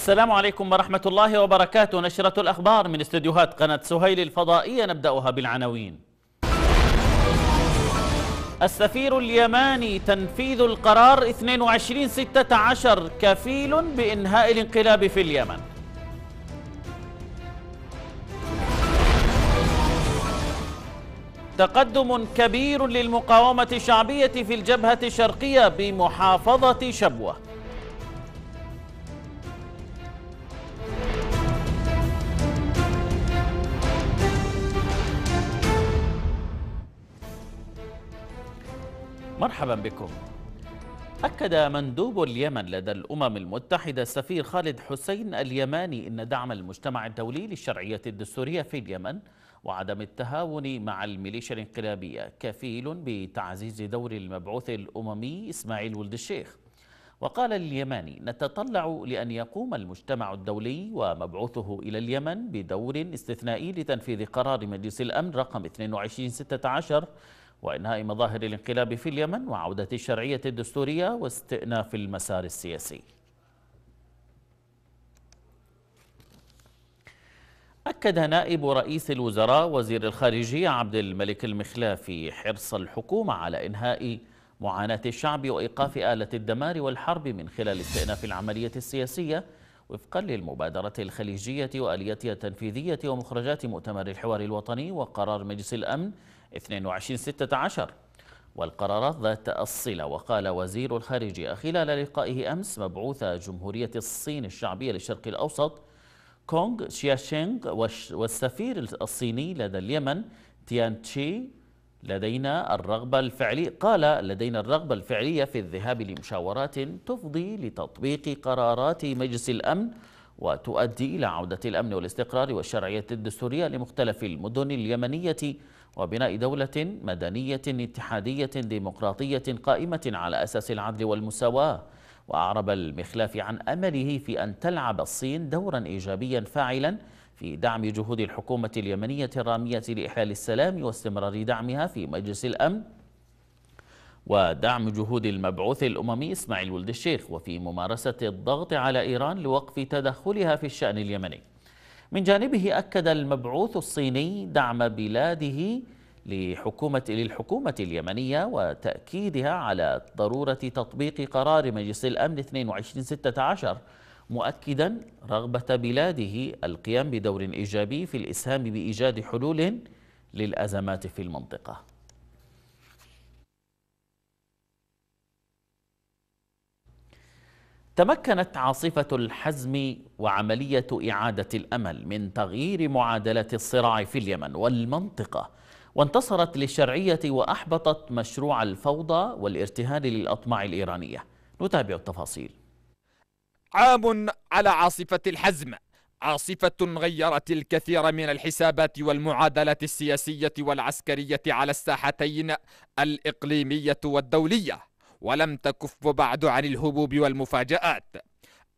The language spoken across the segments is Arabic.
السلام عليكم ورحمة الله وبركاته نشرة الأخبار من استديوهات قناة سهيل الفضائية نبدأها بالعناوين السفير اليماني تنفيذ القرار 2216 كفيل بإنهاء الانقلاب في اليمن تقدم كبير للمقاومة الشعبية في الجبهة الشرقية بمحافظة شبوه مرحبا بكم أكد مندوب اليمن لدى الأمم المتحدة السفير خالد حسين اليماني إن دعم المجتمع الدولي للشرعية الدستورية في اليمن وعدم التهاون مع الميليشيا الانقلابية كفيل بتعزيز دور المبعوث الأممي إسماعيل ولد الشيخ وقال اليماني نتطلع لأن يقوم المجتمع الدولي ومبعوثه إلى اليمن بدور استثنائي لتنفيذ قرار مجلس الأمن رقم 2216 وإنهاء مظاهر الانقلاب في اليمن وعودة الشرعية الدستورية واستئناف المسار السياسي أكد نائب رئيس الوزراء وزير الخارجية عبد الملك المخلافي حرص الحكومة على إنهاء معاناة الشعب وإيقاف آلة الدمار والحرب من خلال استئناف العملية السياسية وفقا للمبادرة الخليجية وآليتها التنفيذية ومخرجات مؤتمر الحوار الوطني وقرار مجلس الأمن 22 16 والقرارات ذات الصلة وقال وزير الخارجية خلال لقائه أمس مبعوث جمهورية الصين الشعبية للشرق الأوسط كونغ شياشينغ والسفير الصيني لدى اليمن تيان تشي لدينا الرغبة الفعلية قال لدينا الرغبة الفعلية في الذهاب لمشاورات تفضي لتطبيق قرارات مجلس الأمن وتؤدي إلى عودة الأمن والاستقرار والشرعية الدستورية لمختلف المدن اليمنية وبناء دولة مدنية اتحادية ديمقراطية قائمة على أساس العدل والمساواة وأعرب المخلاف عن أمله في أن تلعب الصين دورا إيجابيا فاعلا في دعم جهود الحكومة اليمنية الرامية لإحلال السلام واستمرار دعمها في مجلس الأمن ودعم جهود المبعوث الأممي إسماعيل ولد الشيخ وفي ممارسة الضغط على إيران لوقف تدخلها في الشأن اليمني من جانبه أكد المبعوث الصيني دعم بلاده لحكومة للحكومة اليمنية وتأكيدها على ضرورة تطبيق قرار مجلس الأمن 2216 مؤكدا رغبة بلاده القيام بدور إيجابي في الإسهام بإيجاد حلول للأزمات في المنطقة تمكنت عاصفة الحزم وعملية إعادة الأمل من تغيير معادلة الصراع في اليمن والمنطقة وانتصرت للشرعية وأحبطت مشروع الفوضى والارتهان للأطماع الإيرانية نتابع التفاصيل عام على عاصفة الحزم عاصفة غيرت الكثير من الحسابات والمعادلات السياسية والعسكرية على الساحتين الإقليمية والدولية ولم تكف بعد عن الهبوب والمفاجآت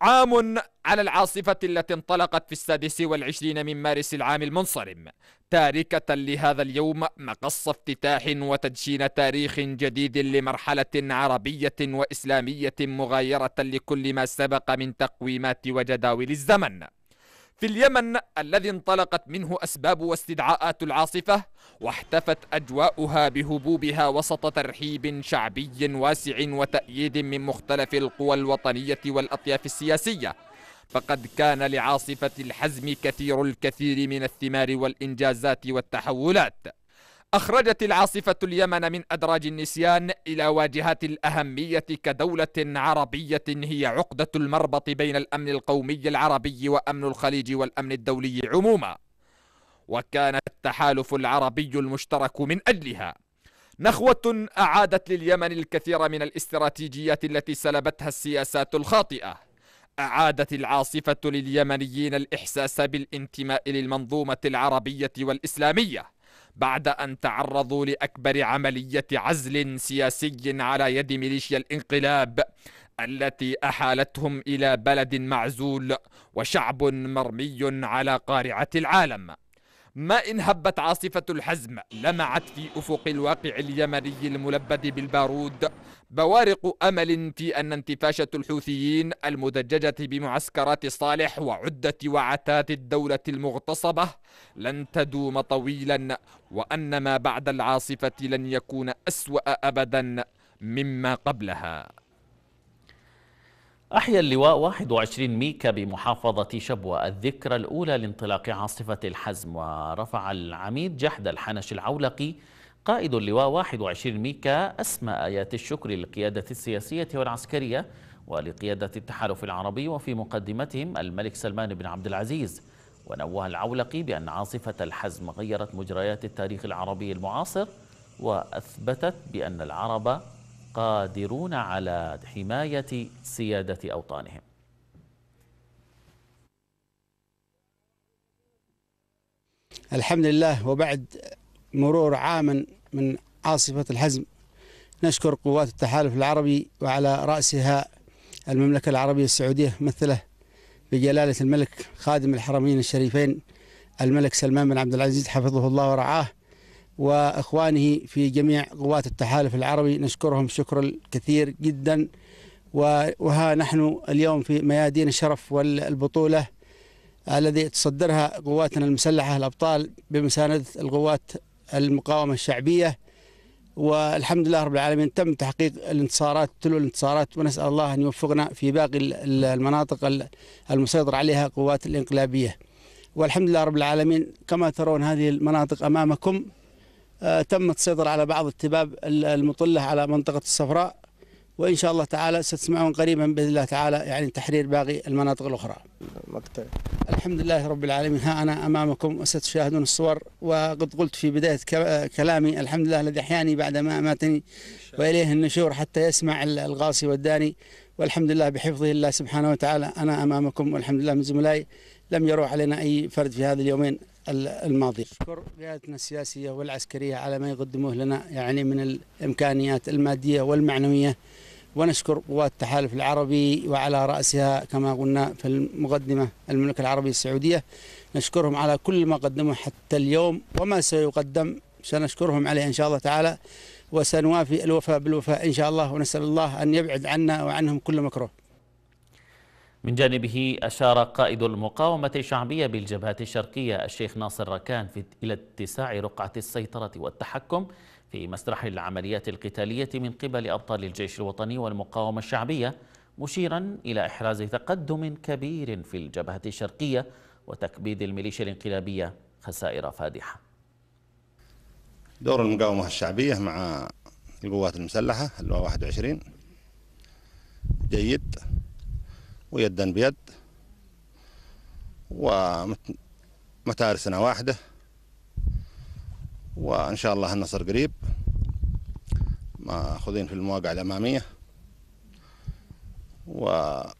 عام على العاصفة التي انطلقت في السادس والعشرين من مارس العام المنصرم تاركة لهذا اليوم مقص افتتاح وتدشين تاريخ جديد لمرحلة عربية وإسلامية مغايرة لكل ما سبق من تقويمات وجداول الزمن في اليمن الذي انطلقت منه أسباب واستدعاءات العاصفة واحتفت أجواؤها بهبوبها وسط ترحيب شعبي واسع وتأييد من مختلف القوى الوطنية والأطياف السياسية فقد كان لعاصفة الحزم كثير الكثير من الثمار والإنجازات والتحولات أخرجت العاصفة اليمن من أدراج النسيان إلى واجهات الأهمية كدولة عربية هي عقدة المربط بين الأمن القومي العربي وأمن الخليج والأمن الدولي عموما وكان التحالف العربي المشترك من أجلها نخوة أعادت لليمن الكثير من الاستراتيجيات التي سلبتها السياسات الخاطئة أعادت العاصفة لليمنيين الإحساس بالانتماء للمنظومة العربية والإسلامية بعد أن تعرضوا لأكبر عملية عزل سياسي على يد ميليشيا الانقلاب التي أحالتهم إلى بلد معزول وشعب مرمي على قارعة العالم ما إن هبت عاصفة الحزم لمعت في أفق الواقع اليمني الملبد بالبارود بوارق أمل في أن انتفاشة الحوثيين المدججة بمعسكرات صالح وعدة وعتات الدولة المغتصبة لن تدوم طويلا وأن ما بعد العاصفة لن يكون أسوأ أبدا مما قبلها أحيا اللواء 21 ميكا بمحافظة شبوة الذكرى الأولى لانطلاق عاصفة الحزم ورفع العميد جحد الحنش العولقي قائد اللواء 21 ميكا أسمى آيات الشكر للقيادة السياسية والعسكرية ولقيادة التحالف العربي وفي مقدمتهم الملك سلمان بن عبد العزيز ونوه العولقي بأن عاصفة الحزم غيرت مجريات التاريخ العربي المعاصر وأثبتت بأن العرب قادرون على حماية سيادة أوطانهم الحمد لله وبعد مرور عام من عاصفة الحزم نشكر قوات التحالف العربي وعلى رأسها المملكة العربية السعودية ممثلة بجلالة الملك خادم الحرمين الشريفين الملك سلمان بن عبد العزيز حفظه الله ورعاه وإخوانه في جميع قوات التحالف العربي نشكرهم شكر الكثير جدا وها نحن اليوم في ميادين الشرف والبطولة الذي تصدرها قواتنا المسلحة الأبطال بمساندة القوات المقاومة الشعبية والحمد لله رب العالمين تم تحقيق الانتصارات تلو الانتصارات ونسأل الله أن يوفقنا في باقي المناطق المسيطر عليها قوات الإنقلابية والحمد لله رب العالمين كما ترون هذه المناطق أمامكم آه، تمت السيطرة على بعض التباب المطلة على منطقة الصفراء وإن شاء الله تعالى ستسمعون قريبا بإذن الله تعالى يعني تحرير باقي المناطق الأخرى مكتب. الحمد لله رب العالمين ها أنا أمامكم وستشاهدون الصور وقد قلت في بداية كلامي الحمد لله الذي أحياني بعد ما أماتني وإليه النشور حتى يسمع الغاصي والداني والحمد لله بحفظه الله سبحانه وتعالى أنا أمامكم والحمد لله من زملائي لم يروح علينا أي فرد في هذا اليومين الماضية أشكر قيادتنا السياسية والعسكرية على ما يقدموه لنا يعني من الإمكانيات المادية والمعنوية ونشكر قوات التحالف العربي وعلى رأسها كما قلنا في المقدمة المملكة العربية السعودية نشكرهم على كل ما قدموا حتى اليوم وما سيقدم سنشكرهم عليه إن شاء الله تعالى وسنوافي الوفاء بالوفاء إن شاء الله ونسأل الله أن يبعد عنا وعنهم كل مكروه من جانبه أشار قائد المقاومة الشعبية بالجبهة الشرقية الشيخ ناصر ركان في إلى اتساع رقعة السيطرة والتحكم في مسرح العمليات القتالية من قبل أبطال الجيش الوطني والمقاومة الشعبية مشيرا إلى إحراز تقدم كبير في الجبهة الشرقية وتكبيد الميليشيا الانقلابية خسائر فادحة دور المقاومة الشعبية مع القوات المسلحة اللواء 21 جيد ويدا بيد ومتارسنا واحدة وإن شاء الله النصر قريب ماخذين في المواقع الأمامية ونقدم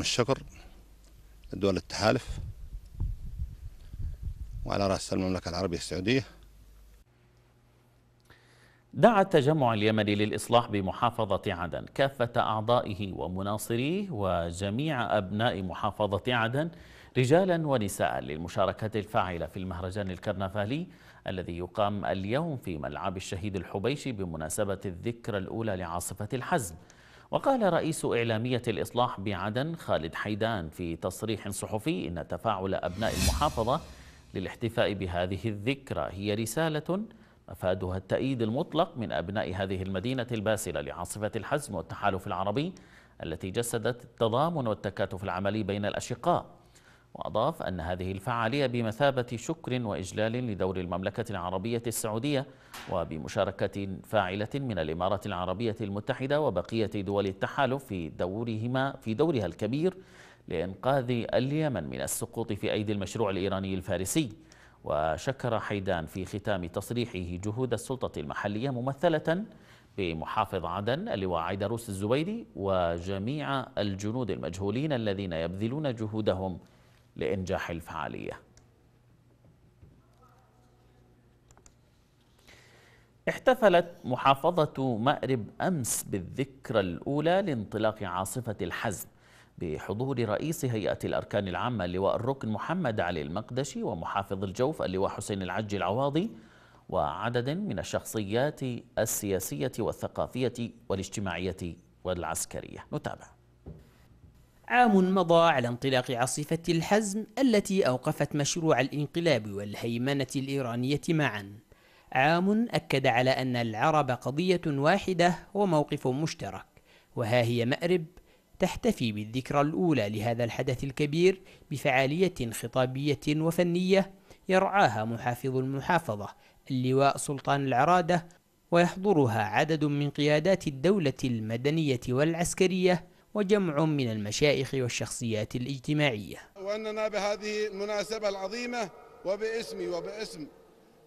الشكر لدول التحالف وعلى رأس المملكة العربية السعودية دعا التجمع اليمني للإصلاح بمحافظة عدن كافة أعضائه ومناصريه وجميع أبناء محافظة عدن رجالا ونساء للمشاركة الفاعلة في المهرجان الكرنفالي الذي يقام اليوم في ملعب الشهيد الحبيشي بمناسبة الذكرى الأولى لعاصفة الحزم وقال رئيس إعلامية الإصلاح بعدن خالد حيدان في تصريح صحفي إن تفاعل أبناء المحافظة للاحتفاء بهذه الذكرى هي رسالة مفادها التأييد المطلق من أبناء هذه المدينة الباسلة لعاصفة الحزم والتحالف العربي التي جسدت التضامن والتكاتف العملي بين الأشقاء وأضاف أن هذه الفعالية بمثابة شكر وإجلال لدور المملكة العربية السعودية وبمشاركة فاعلة من الإمارات العربية المتحدة وبقية دول التحالف في دورهما في دورها الكبير لإنقاذ اليمن من السقوط في أيدي المشروع الإيراني الفارسي وشكر حيدان في ختام تصريحه جهود السلطة المحلية ممثلة بمحافظ عدن اللواء عيدروس الزبيدي وجميع الجنود المجهولين الذين يبذلون جهودهم لإنجاح الفعالية احتفلت محافظة مأرب أمس بالذكرى الأولى لانطلاق عاصفة الحزم بحضور رئيس هيئة الأركان العامة اللواء الركن محمد علي المقدشي ومحافظ الجوف اللواء حسين العج العواضي وعدد من الشخصيات السياسية والثقافية والاجتماعية والعسكرية نتابع عام مضى على انطلاق عاصفة الحزم التي أوقفت مشروع الانقلاب والهيمنة الإيرانية معا عام أكد على أن العرب قضية واحدة وموقف مشترك وها هي مأرب تحتفي بالذكرى الأولى لهذا الحدث الكبير بفعالية خطابية وفنية يرعاها محافظ المحافظة اللواء سلطان العرادة ويحضرها عدد من قيادات الدولة المدنية والعسكرية وجمع من المشايخ والشخصيات الاجتماعية وأننا بهذه المناسبة العظيمة وباسمي وباسم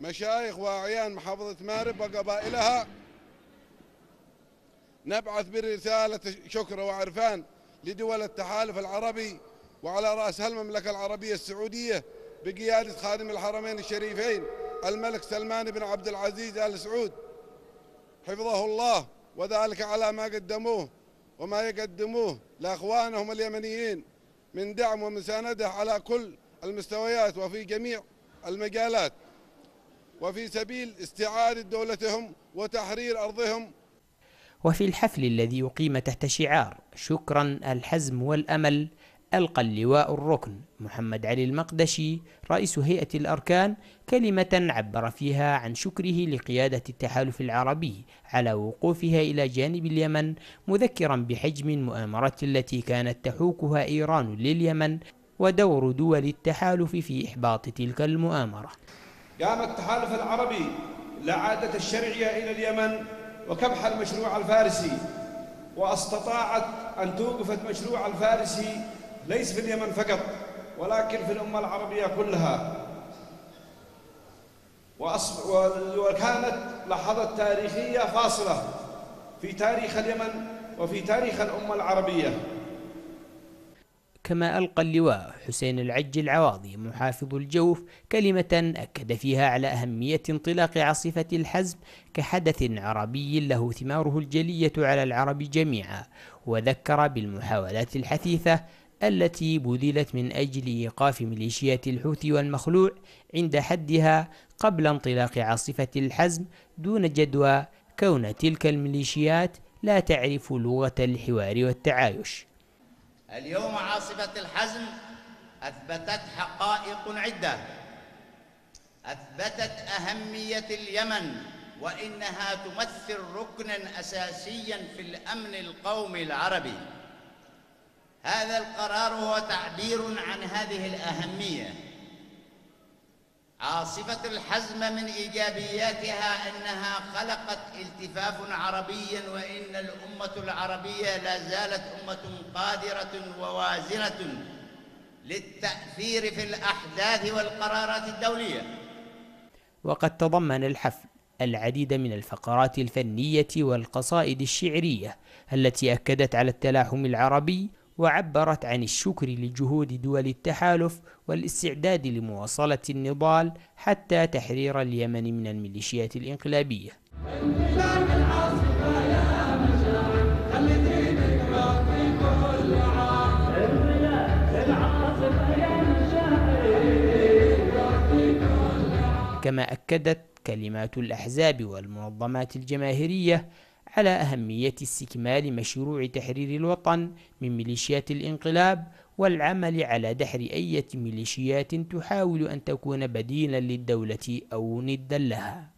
مشايخ وأعيان محافظة مارب وقبائلها نبعث برسالة شكر وعرفان لدول التحالف العربي وعلى رأسها المملكة العربية السعودية بقيادة خادم الحرمين الشريفين الملك سلمان بن عبد العزيز آل سعود حفظه الله وذلك على ما قدموه وما يقدموه لأخوانهم اليمنيين من دعم ومساندة على كل المستويات وفي جميع المجالات وفي سبيل استعادة دولتهم وتحرير أرضهم وفي الحفل الذي أقيم تحت شعار شكرا الحزم والأمل ألقى اللواء الركن محمد علي المقدشي رئيس هيئة الأركان كلمة عبر فيها عن شكره لقيادة التحالف العربي على وقوفها إلى جانب اليمن مذكرا بحجم المؤامرة التي كانت تحوكها إيران لليمن ودور دول التحالف في إحباط تلك المؤامرة قام التحالف العربي لعادة الشرعية إلى اليمن وكبح المشروع الفارسي واستطاعت أن توقف المشروع الفارسي ليس في اليمن فقط ولكن في الأمة العربية كلها وكانت لحظة تاريخية فاصلة في تاريخ اليمن وفي تاريخ الأمة العربية كما ألقى اللواء حسين العج العواضي محافظ الجوف كلمة أكد فيها على أهمية انطلاق عاصفة الحزم كحدث عربي له ثماره الجلية على العرب جميعا وذكر بالمحاولات الحثيثة التي بذلت من أجل إيقاف ميليشيات الحوثي والمخلوع عند حدها قبل انطلاق عاصفة الحزم دون جدوى كون تلك الميليشيات لا تعرف لغة الحوار والتعايش اليوم عاصفة الحزم أثبتت حقائق عدة أثبتت أهمية اليمن وإنها تمثل ركناً أساسياً في الأمن القومي العربي هذا القرار هو تعبير عن هذه الأهمية عاصفة الحزم من إيجابياتها أنها خلقت التفاف عربيا وإن الأمة العربية لا زالت أمة قادرة ووازنة للتأثير في الأحداث والقرارات الدولية وقد تضمن الحفل العديد من الفقرات الفنية والقصائد الشعرية التي أكدت على التلاحم العربي وعبرت عن الشكر لجهود دول التحالف والاستعداد لمواصلة النضال حتى تحرير اليمن من الميليشيات الإنقلابية كما أكدت كلمات الأحزاب والمنظمات الجماهيرية على أهمية استكمال مشروع تحرير الوطن من ميليشيات الانقلاب والعمل على دحر أي ميليشيات تحاول أن تكون بديلا للدولة أو ندا لها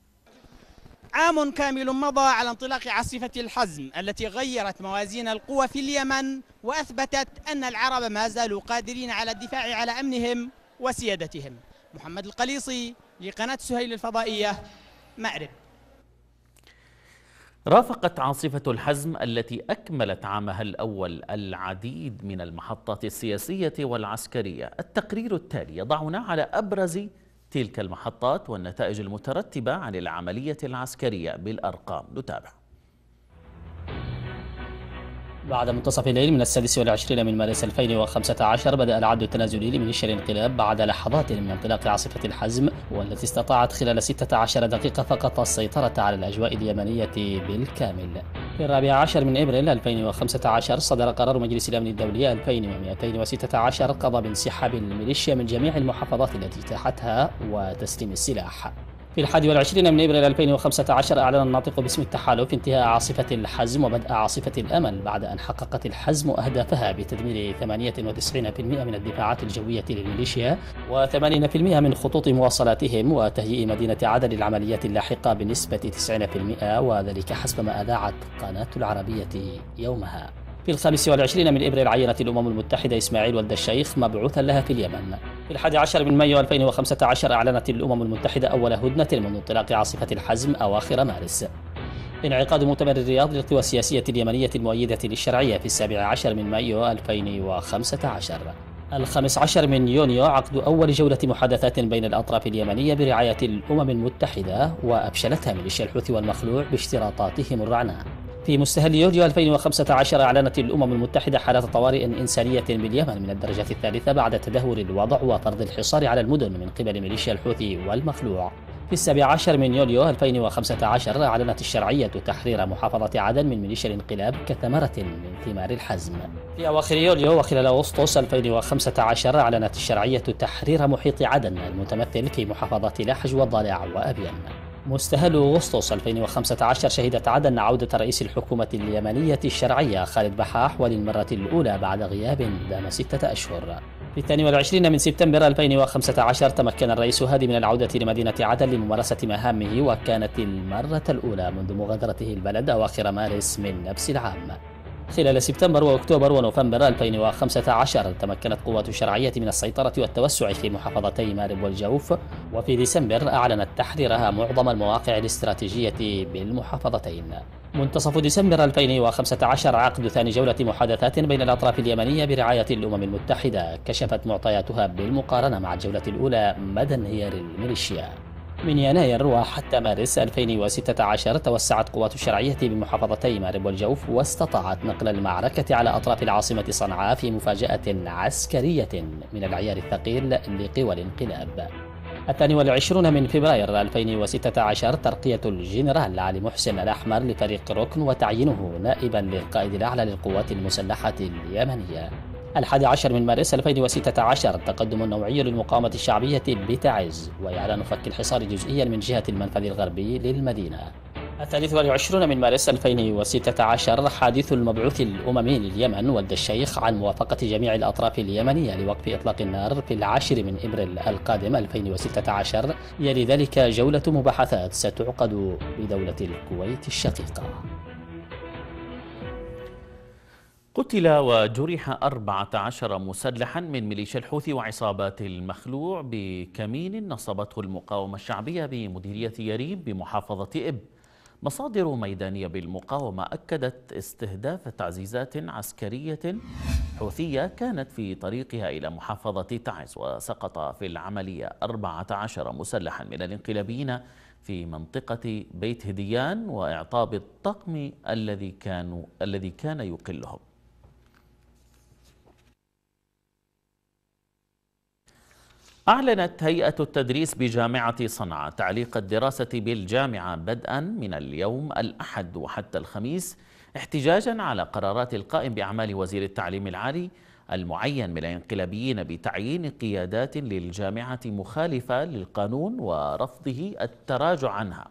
عام كامل مضى على انطلاق عاصفة الحزم التي غيرت موازين القوى في اليمن وأثبتت أن العرب ما زالوا قادرين على الدفاع على أمنهم وسيادتهم محمد القليصي لقناة سهيل الفضائية مأرب رافقت عاصفة الحزم التي أكملت عامها الأول العديد من المحطات السياسية والعسكرية التقرير التالي يضعنا على أبرز تلك المحطات والنتائج المترتبة عن العملية العسكرية بالأرقام نتابع بعد منتصف الليل من السادس والعشرين من مارس 2015 بدأ العد التنازلي لميليشيا الانقلاب بعد لحظات من انطلاق عاصفة الحزم والتي استطاعت خلال 16 دقيقة فقط السيطرة على الأجواء اليمنية بالكامل في الرابع عشر من إبريل 2015 صدر قرار مجلس الأمن الدولي 2216 قضى بانسحاب الميليشيا من جميع المحافظات التي تحتها وتسليم السلاح في الحادي والعشرين من ابريل 2015 اعلن الناطق باسم التحالف انتهاء عاصفه الحزم وبدء عاصفه الامل بعد ان حققت الحزم اهدافها بتدمير 98% من الدفاعات الجويه للميليشيا و80% من خطوط مواصلاتهم وتهيئ مدينه عدن للعمليات اللاحقه بنسبه 90% وذلك حسب ما اذاعت قناه العربيه يومها. في الخامس والعشرين من إبريل عينت الأمم المتحدة إسماعيل ولد الشيخ مبعوثا لها في اليمن في الحادي عشر من مايو 2015 أعلنت الأمم المتحدة أول هدنة منذ انطلاق عاصفة الحزم أواخر مارس انعقاد مؤتمر الرياض للقوى السياسية اليمنية المؤيدة للشرعية في السابع عشر من مايو 2015 الخامس عشر من يونيو عقد أول جولة محادثات بين الأطراف اليمنية برعاية الأمم المتحدة وأبشلتها ميليشيا الحوثي والمخلوع باشتراطاتهم الرعناء في مستهل يوليو 2015 أعلنت الأمم المتحدة حالة طوارئ إنسانية باليمن من الدرجة الثالثة بعد تدهور الوضع وفرض الحصار على المدن من قبل ميليشيا الحوثي والمخلوع في السابع عشر من يوليو 2015 أعلنت الشرعية تحرير محافظة عدن من ميليشيا الانقلاب كثمرة من ثمار الحزم في أواخر يوليو وخلال أغسطس 2015 أعلنت الشرعية تحرير محيط عدن المتمثل في محافظة لحج والضالع وأبين مستهل أغسطس 2015 شهدت عدن عودة رئيس الحكومة اليمنية الشرعية خالد بحاح وللمرة الأولى بعد غياب دام ستة أشهر في 22 من سبتمبر 2015 تمكن الرئيس هادي من العودة لمدينة عدن لممارسة مهامه وكانت المرة الأولى منذ مغادرته البلد أواخر مارس من نفس العام خلال سبتمبر وأكتوبر ونوفمبر 2015 تمكنت قوات الشرعية من السيطرة والتوسع في محافظتي مارب والجوف وفي ديسمبر أعلنت تحريرها معظم المواقع الاستراتيجية بالمحافظتين منتصف ديسمبر 2015 عقد ثاني جولة محادثات بين الأطراف اليمنية برعاية الأمم المتحدة كشفت معطياتها بالمقارنة مع الجولة الأولى مدى انهيار الميليشيا من يناير وحتى مارس 2016 توسعت قوات الشرعية بمحافظتي مأرب والجوف واستطاعت نقل المعركة على أطراف العاصمة صنعاء في مفاجأة عسكرية من العيار الثقيل لقوى الانقلاب الثاني والعشرون من فبراير 2016 ترقية الجنرال علي محسن الأحمر لفريق ركن وتعيينه نائبا للقائد الأعلى للقوات المسلحة اليمنية الحادي عشر من مارس 2016 التقدم النوعي للمقاومة الشعبية بتعز وإعلان فك الحصار جزئيا من جهة المنفذ الغربي للمدينة الثالث والعشرون من مارس 2016 حادث المبعوث الأممي لليمن ود الشيخ عن موافقة جميع الأطراف اليمنية لوقف إطلاق النار في العاشر من إبريل القادم 2016 يلي ذلك جولة مباحثات ستعقد بدولة الكويت الشقيقة قتل وجرح 14 مسلحا من ميليشيا الحوثي وعصابات المخلوع بكمين نصبته المقاومة الشعبية بمديرية يريب بمحافظة إب مصادر ميدانية بالمقاومة أكدت استهداف تعزيزات عسكرية حوثية كانت في طريقها إلى محافظة تعز وسقط في العملية 14 مسلحا من الانقلابيين في منطقة بيت هديان وإعطاب الطقم الذي كانوا الذي كان يقلهم أعلنت هيئة التدريس بجامعة صنعاء تعليق الدراسة بالجامعة بدءا من اليوم الأحد وحتى الخميس احتجاجا على قرارات القائم بأعمال وزير التعليم العالي المعين من الانقلابيين بتعيين قيادات للجامعة مخالفة للقانون ورفضه التراجع عنها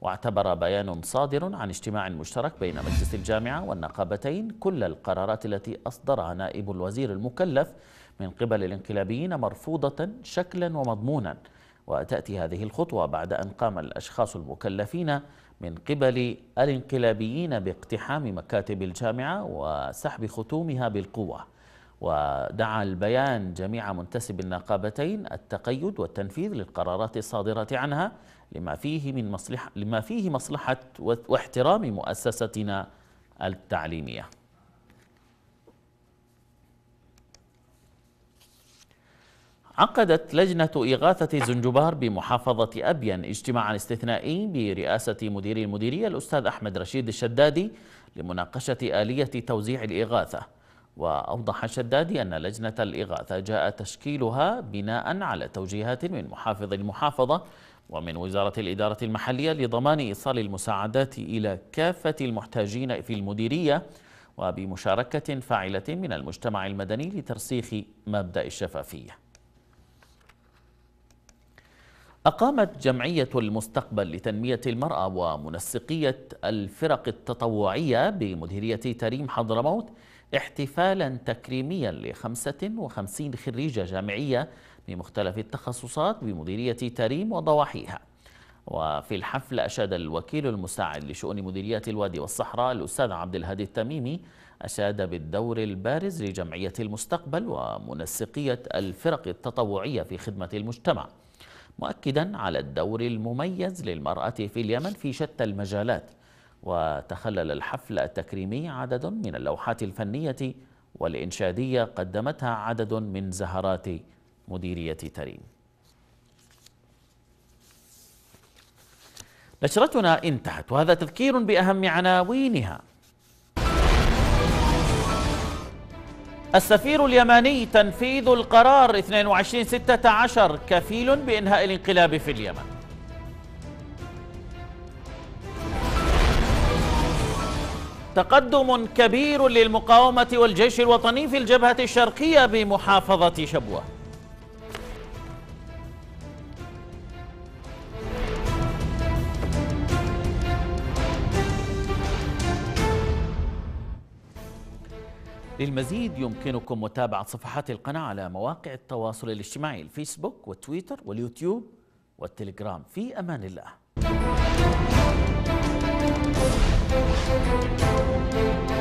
واعتبر بيان صادر عن اجتماع مشترك بين مجلس الجامعة والنقابتين كل القرارات التي أصدرها نائب الوزير المكلف من قبل الانقلابيين مرفوضة شكلا ومضمونا وتأتي هذه الخطوة بعد أن قام الأشخاص المكلفين من قبل الانقلابيين باقتحام مكاتب الجامعة وسحب ختومها بالقوة ودعا البيان جميع منتسب النقابتين التقيد والتنفيذ للقرارات الصادرة عنها لما فيه من مصلحة لما فيه مصلحة واحترام مؤسستنا التعليمية عقدت لجنة إغاثة زنجبار بمحافظة أبين اجتماعا استثنائي برئاسة مدير المديرية الأستاذ أحمد رشيد الشدادي لمناقشة آلية توزيع الإغاثة وأوضح الشدادي أن لجنة الإغاثة جاء تشكيلها بناء على توجيهات من محافظ المحافظة ومن وزارة الإدارة المحلية لضمان إيصال المساعدات إلى كافة المحتاجين في المديرية وبمشاركة فاعلة من المجتمع المدني لترسيخ مبدأ الشفافية أقامت جمعية المستقبل لتنمية المرأة ومنسقية الفرق التطوعية بمديرية تريم حضرموت احتفالا تكريميا لخمسة وخمسين خريجة جامعية بمختلف التخصصات بمديرية تريم وضواحيها وفي الحفل أشاد الوكيل المساعد لشؤون مديرية الوادي والصحراء الأستاذ عبد الهادي التميمي أشاد بالدور البارز لجمعية المستقبل ومنسقية الفرق التطوعية في خدمة المجتمع مؤكدا على الدور المميز للمرأة في اليمن في شتى المجالات وتخلل الحفل التكريمي عدد من اللوحات الفنية والإنشادية قدمتها عدد من زهرات مديرية تريم نشرتنا انتهت وهذا تذكير بأهم عناوينها السفير اليماني تنفيذ القرار 2216 كفيل بإنهاء الانقلاب في اليمن تقدم كبير للمقاومة والجيش الوطني في الجبهة الشرقية بمحافظة شبوه للمزيد يمكنكم متابعة صفحات القناة على مواقع التواصل الاجتماعي الفيسبوك والتويتر واليوتيوب والتليجرام في أمان الله